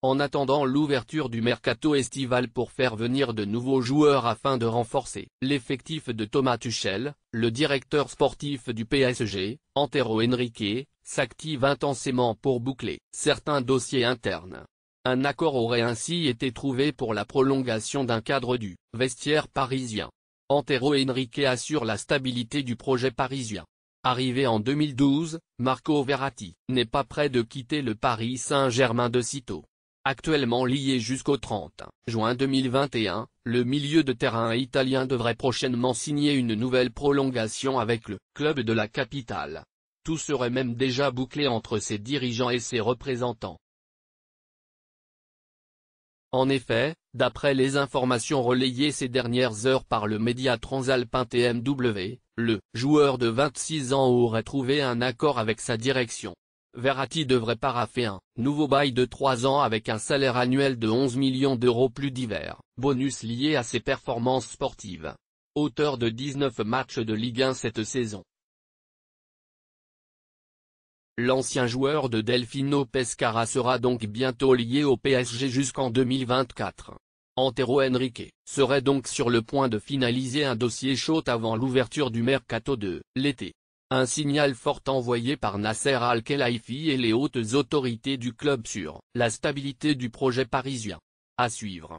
en attendant l'ouverture du mercato estival pour faire venir de nouveaux joueurs afin de renforcer l'effectif de Thomas Tuchel, le directeur sportif du PSG, Antero Henrique, s'active intensément pour boucler certains dossiers internes. Un accord aurait ainsi été trouvé pour la prolongation d'un cadre du vestiaire parisien. Antero Henrique assure la stabilité du projet parisien. Arrivé en 2012, Marco Verratti n'est pas prêt de quitter le Paris Saint-Germain de sitôt actuellement lié jusqu'au 30 juin 2021, le milieu de terrain italien devrait prochainement signer une nouvelle prolongation avec le club de la capitale. Tout serait même déjà bouclé entre ses dirigeants et ses représentants. En effet, d'après les informations relayées ces dernières heures par le média transalpin TMW, le joueur de 26 ans aurait trouvé un accord avec sa direction. Verratti devrait paraffer un nouveau bail de 3 ans avec un salaire annuel de 11 millions d'euros plus divers, bonus lié à ses performances sportives. Auteur de 19 matchs de Ligue 1 cette saison. L'ancien joueur de Delfino Pescara sera donc bientôt lié au PSG jusqu'en 2024. Antero Henrique serait donc sur le point de finaliser un dossier chaud avant l'ouverture du mercato de l'été. Un signal fort envoyé par Nasser Al-Khelaifi et les hautes autorités du club sur la stabilité du projet parisien. À suivre.